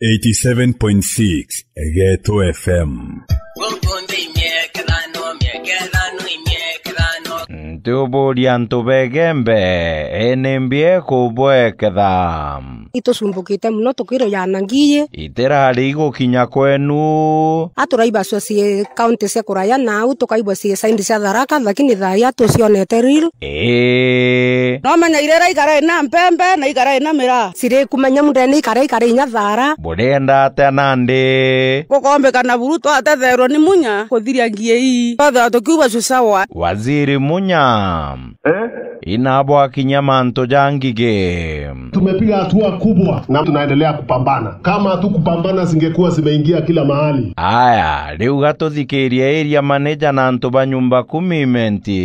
87.6 ghetto FM. nti uburia antu begembe ini mbie kubweketha itucumbukite muno tukiro yanangiye itirari igukinya kwenu aturaibacua cii kaunti cia kuraya nau tukaibwa cii saindi cia tharaka lakini thaia tucionete ril ĩĩ ee. no menya irera igara ina mpembe na igara ina mira ciri kumenya mundene ikara ikara inya thara burienda atia nandi gukombekana buru twatetherwa ni munya kuthiria ngie ii twethea tukiuba cucawa waziri munya com. Hey. inaboa kinyamanto jangige. Tumepiga hatua kubwa na tunaendelea kupambana. Kama tu kupambana zingekuwa zimeingia kila mahali. Aya riu gatuthikirie area maneja na antu ba nyumba kumi menti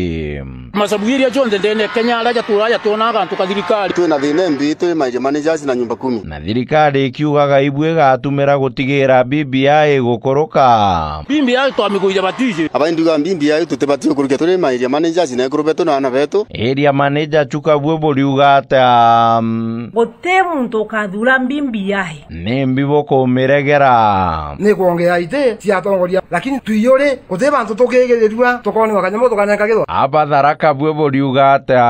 masabugiria jonthe ndene Kenya alaja tulaja tuonaga antu ka Tuwe na vime mbi twi maija managers na nyumba kumi na thirikari ikiugaga ibue gatumira gutigira BBI gukoroka BBI twamiguija batije abainduga BBI tutibatiwe kurukia turi maija managers na ikurubetu na ana area ya maneja chukabwe liuga ata um, mm, gote muntu ukathura mbimbi yahe ni mbivo ne ni kwongea ite ciatongoria lakini tuiyuri guti bantu tukigirirua tukonio kanyamo tukanengagirwa abathara kabwe liuga ata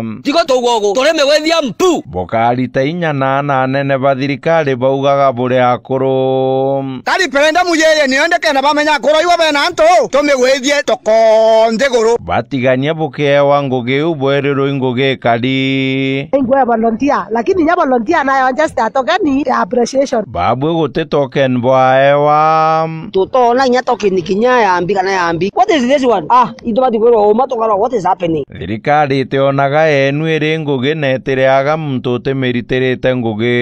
um, mm, tigo tugogu turime gwethia mpu bokari ta inya na anene bathirikari baugaga buri akuru kari penda muyere niendeke na bamenya akuru iwa bena ntu tumigwithie tukondiguru batigania bukeewa ngugi bwerero ingogekadi ingwe ya volunteer lakini nya volunteer nayo just atokeni ya appreciation babwe gute token bwaewa tutona nya token kinya yambi kana ambi what is this one ah ba indo bathigwirwo uma tukaro what is happening thirikari itionaga enu ere ngugi na aga mtu itireaga muntu te ngugi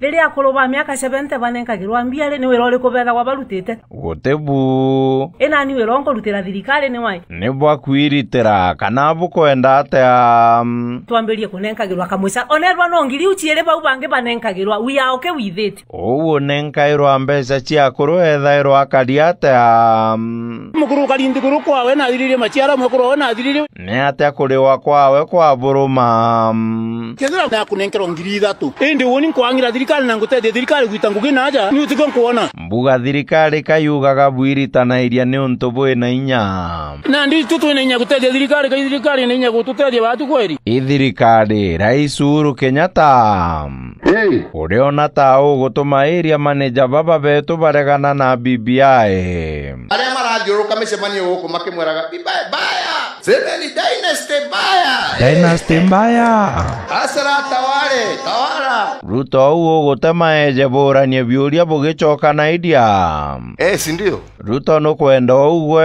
riria akuru ba miaka 70 banengagirwo mbia ri ni wira uriku bethagwa barutite gutibu inani wira ngurutira thirikari ni wai ni bwakwirutira kana bukwenda atĩa um... twambirie kunenkagirwa kamwica onerwa no ngiri nongiri uciiri vau vangi vanenkagirwa wiyaoke withite ũguo nenkairwa mbeca ciakũrũ ethairwa akari atĩa um... mũkũrũ karindi kũrũ kwawe nathiririe maciaro mwĩkũrũwe nathiririe nĩ atĩa kũrĩwa kwawe kwa buruma um... na nakunenkerwo ngiri ithatũ indi woni nkwang'ĩra thirikari na ngũteithia thirikari gwita ngugi naja ni ũtiko nkuona mbuga thirikari kayugaga bwiritanairia nĩ ũntũ vwĩ na inya na ndi tutu na inya gũteithia thirikari kai thirikari nĩ inya gũtũ gutethia watu kweli ithirikari rais Uhuru Kenyatta hey. uriona ta ugutuma area manager baba betu baregana na BBI aria marathiuruka micemanio guku makimweraga bibaya Semeni dynasty mbaya. Dynasty mbaya. Asara tawale, tawala. Ruto au uo gutema ejeburanie biuria bugicoka na idia. Eh, si ndio? Ruto no nukwenda uwe.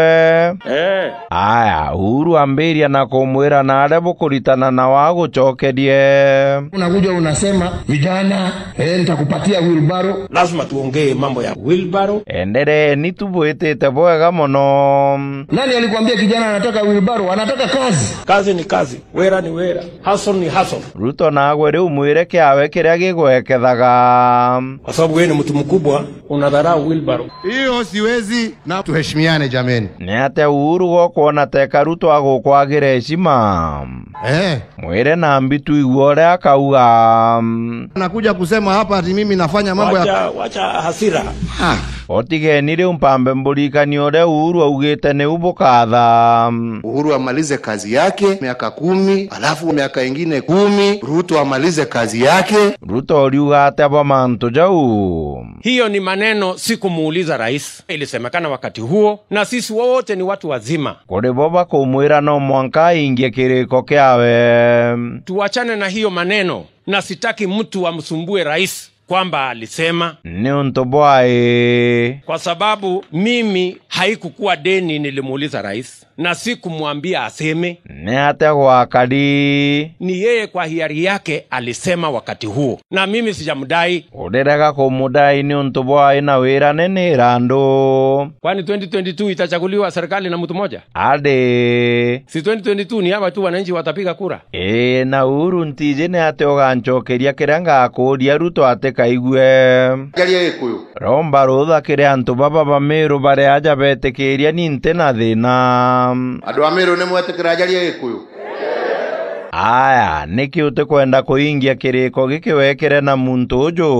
Eh. Aya, uru ambiria na kumwira na aria bukuritana na wago choke die. Unakuja unasema vijana, eh, nitakupatia wheelbarrow. Lazima tuongee mambo ya wilbaro. Endere, nitubwitite bwega gamono. Nani alikwambia kijana anataka wheelbarrow? wanataka kazi. Kazi ni kazi, wera ni wera, hustle ni hustle. Ruto na nawe riu mwire kiawe kiria gigwekethaga, kwa sababu wewe ni mtu mkubwa, unadharau Wilbaro. Hiyo siwezi, na tuheshimiane jameni. Ni atia Uhuru gokwona teka Ruto agũkwagĩra heshima eh. Mwĩre Nambi tuigua ũrĩa akauga. Nakuja kusema hapa ati mimi nafanya mambo ya wacha hasira ha. Ah. Otigeni rĩu mpambe mũrikani ũrĩa Uhuru augĩte nĩ ubũkatha. Uhuru amalize kazi yake miaka kumi, alafu miaka ingine kumi Ruto amalize kazi yake. Ruto uliuga ateva jau. Hiyo ni maneno si kumuuliza rais, ilisemekana wakati huo, na sisi wote ni watu wazima. kũrĩ bo vakumwĩra no mwanka aingie kĩrĩko kĩawe. tuwachane na hiyo maneno, na sitaki mtu amsumbue rais kwamba alisema niontoboaye, kwa sababu mimi haikukuwa deni nilimuuliza rais na si kumwambia aseme. Niate gwakari ni yeye kwa hiari yake alisema wakati huo, na mimi sijamdai. Udirega kumudai ni untu bwai na wiranenira andu. Kwani 2022 itachaguliwa serikali na mtu moja? Ade si 2022 ni aba tu wananchi watapiga kura. E, na uru ntije ni ate uganchokeria kiria ngakuria ruto ate kaigue ngeria gikuyu romba ruthakire antu baba bamiru bare aja betikiria ninte na thina um, andu a miru ni njaria ajaria gikuyu aya niki uti kwenda kuingia kiriko giki wekire na muntu uju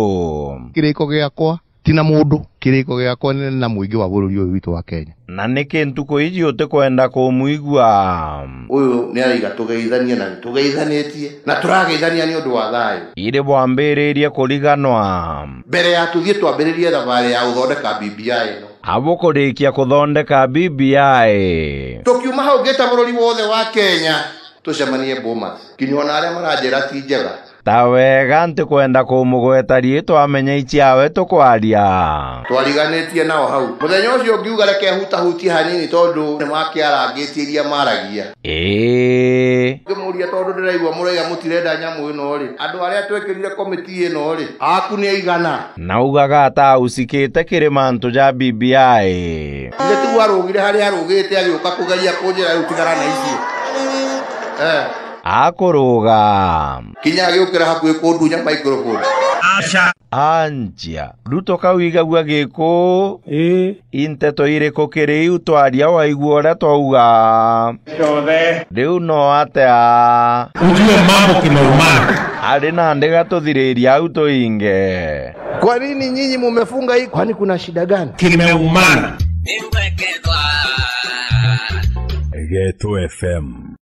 kiriko giakwa ti na mundu kiriko giakwa ni na muingi wa bururi uyu witu wa Kenya na niki ntuku iji uti kwenda kumuigua uyu ni araiga tugeithanie na tugeithanitie na turageithania ni undu wa thayu iri bwambiriirie kuriganwa mbere ya tuthie twambiririe thabari ya guthondeka BBI no agukurikia kuthondeka BBI tukiuma hau ngita bururi wothe wa Kenya tucemanie mbuma kinya ona aria maranjira ti njega ta wega nti kwenda kumugweta twamenya iciawe tukwaria twariganitie nao hau muthenya ucio ngiuga reke hutahutie hanini tondu nimwakiarangitie iria maragia ĩĩ rä ngämå tondå ndä raigua må raiga må tirenda nyamå ä no rä andå arä a twekärire komä no rä aku nä aigana na ugaga ataaucikä te kä rä mantå ja bbi ithe tiguo arå gire harä arå gä te agä å ka kå geria kå njä ra rä tigara na icio eh. akå rå ga kinya agä å kä ra hakuä kå ndunya Asha. anja nduto kau ire kokere ĩ to irĩkũ wa twaria waigua ũrĩa twauga ciothe rĩu no ate atea ujue mambo kimaumako arĩ na to dire iri au inge. Kwa nini nyinyi mumefunga hii? Kwani kuna shida gani? kimeumana Getũ FM